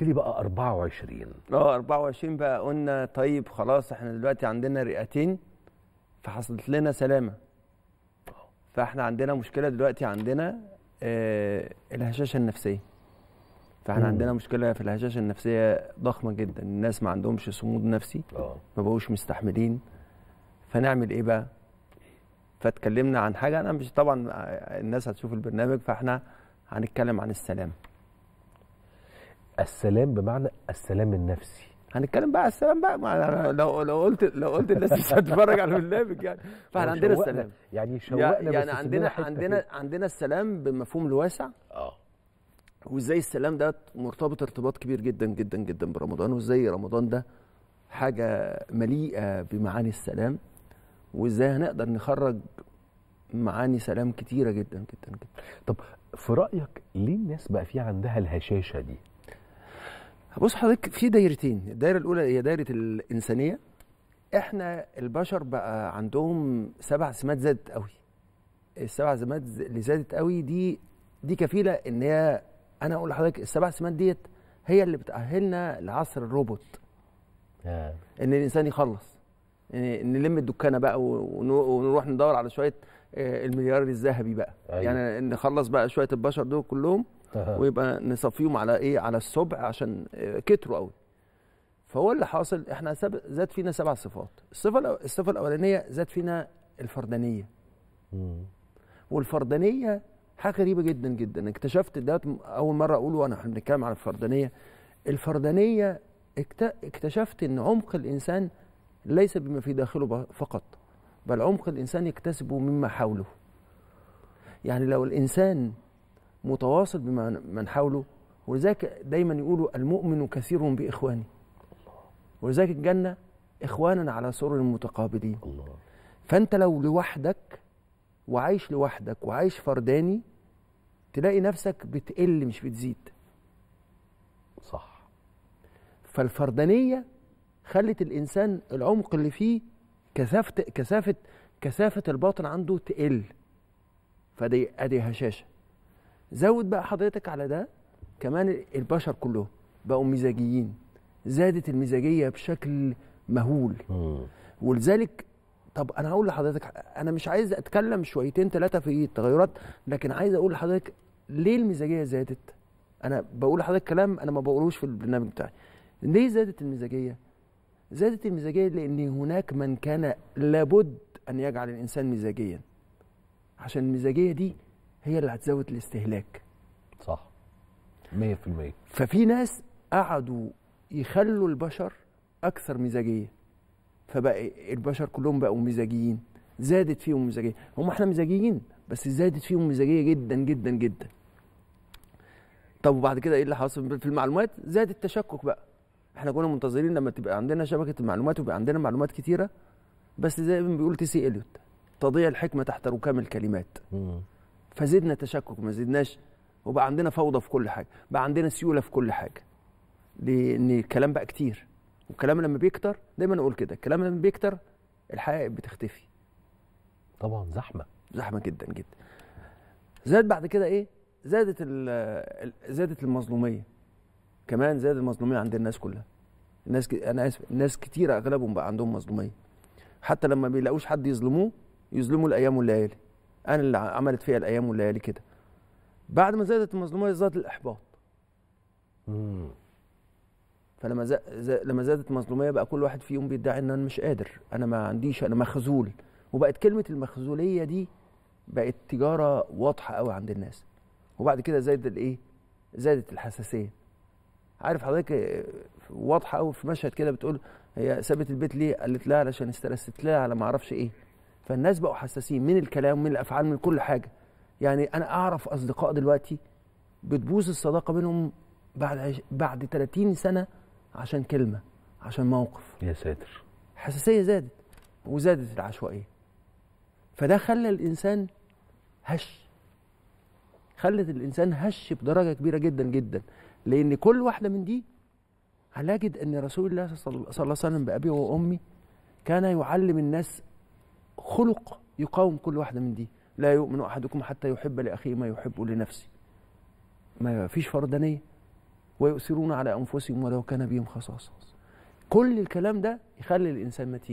قلت لي بقى 24 اه 24 بقى قلنا طيب خلاص احنا دلوقتي عندنا رئتين فحصلت لنا سلامه فاحنا عندنا مشكله دلوقتي عندنا آه الهشاشه النفسيه فاحنا مم. عندنا مشكله في الهشاشه النفسيه ضخمه جدا الناس ما عندهمش صمود نفسي اه ما بقوش مستحملين فنعمل ايه بقى فاتكلمنا عن حاجه انا مش طبعا آه، الناس هتشوف البرنامج فاحنا هنتكلم عن السلام السلام بمعنى السلام النفسي هنتكلم بقى على السلام بقى ما لو لو قلت لو قلت الناس مش هتتفرج على البرنامج يعني فاحنا يعني عندنا السلام يعني شوقنا يعني عندنا عندنا عندنا السلام بمفهوم الواسع اه وازاي السلام ده مرتبط ارتباط كبير جدا جدا جدا برمضان وازاي رمضان ده حاجه مليئه بمعاني السلام وازاي هنقدر نخرج معاني سلام كتيره جدا جدا جدا طب في رايك ليه الناس بقى في عندها الهشاشه دي بص حضرتك في دايرتين الدايره الاولى هي دايره الانسانيه احنا البشر بقى عندهم سبع سمات زادت قوي السبع سمات اللي زادت قوي دي دي كفيله ان هي انا اقول لحضرتك السبع سمات ديت هي اللي بتاهلنا لعصر الروبوت آه. ان الانسان يخلص نلم الدكانه بقى ونروح ندور على شويه آه، المليار الذهبي بقى أيوة. يعني نخلص بقى شويه البشر دول كلهم ويبقى نصفيهم على ايه على السبع عشان آه، كتروا قوي فهو اللي حاصل احنا زاد فينا سبع صفات الصفه الصفه الاولانيه زاد فينا الفردانيه والفردانيه حاجه غريبه جدا جدا اكتشفت ده اول مره اقوله وانا احنا بنتكلم على الفردانيه الفردانيه اكتشفت ان عمق الانسان ليس بما في داخله فقط بل عمق الانسان يكتسبه مما حوله يعني لو الانسان متواصل بمن حوله ولذلك دايما يقولوا المؤمن كثير بإخوانه ولذلك الجنة إخوانا على سرر متقابلين الله. فأنت لو لوحدك وعايش لوحدك وعايش فرداني تلاقي نفسك بتقل مش بتزيد صح فالفردانية خلت الإنسان العمق اللي فيه كثافة كثافة كثافة الباطن عنده تقل فدي أدي هشاشة زود بقى حضرتك على ده كمان البشر كلهم بقوا مزاجيين زادت المزاجيه بشكل مهول ولذلك طب انا هقول لحضرتك انا مش عايز اتكلم شويتين ثلاثه في التغيرات لكن عايز اقول لحضرتك ليه المزاجيه زادت انا بقول لحضرتك كلام انا ما بقولوش في البرنامج بتاعي ليه زادت المزاجيه زادت المزاجيه لان هناك من كان لابد ان يجعل الانسان مزاجيا عشان المزاجيه دي هي اللي هتزود الاستهلاك صح 100% ففي ناس قعدوا يخلوا البشر اكثر مزاجيه فبقى البشر كلهم بقوا مزاجيين زادت فيهم مزاجيه هم احنا مزاجيين بس زادت فيهم مزاجيه جدا جدا جدا طب وبعد كده ايه اللي حصل في المعلومات زاد التشكك بقى احنا كنا منتظرين لما تبقى عندنا شبكه المعلومات ويبقى عندنا معلومات كتيره بس زي ما بيقول تي سي اليوت تضيع الحكمه تحت ركام الكلمات فزدنا تشكك ما زدناش وبقى عندنا فوضى في كل حاجه بقى عندنا سيوله في كل حاجه لان الكلام بقى كتير والكلام لما بيكتر دايما اقول كده الكلام لما بيكتر الحقائق بتختفي طبعا زحمه زحمه جدا جدا زاد بعد كده ايه زادت زادت المظلوميه كمان زاد المظلوميه عند الناس كلها الناس ك... انا اسف ناس كتيره اغلبهم بقى عندهم مظلوميه حتى لما بيلاقوش حد يظلموه يظلموا الايام والليالي انا اللي عملت فيها الايام والليالي كده بعد ما زادت المظلوميه زاد الاحباط مم. فلما زاد لما زادت المظلوميه بقى كل واحد فيهم بيدعي ان انا مش قادر انا ما عنديش انا مخذول وبقت كلمه المخذوليه دي بقت تجاره واضحه قوي عند الناس وبعد كده زاد الايه زادت الحساسيه عارف حضرتك واضحه قوي في مشهد كده بتقول هي سابت البيت ليه قالت لها علشان استرست لها على ما اعرفش ايه فالناس بقوا حساسين من الكلام من الافعال من كل حاجه يعني انا اعرف اصدقاء دلوقتي بتبوظ الصداقه بينهم بعد عش... بعد 30 سنه عشان كلمه عشان موقف يا ساتر الحساسيه زادت وزادت العشوائيه فده خلى الانسان هش خلت الانسان هش بدرجه كبيره جدا جدا لان كل واحده من دي هنجد ان رسول الله صلى الله عليه وسلم بابي وامي كان يعلم الناس خلق يقاوم كل واحدة من دي لا يؤمن أحدكم حتى يحب لأخيه ما يحب لنفسه ما فيش فردانية ويؤثرون على أنفسهم ولو كان بهم خصاصة كل الكلام ده يخلي الإنسان متين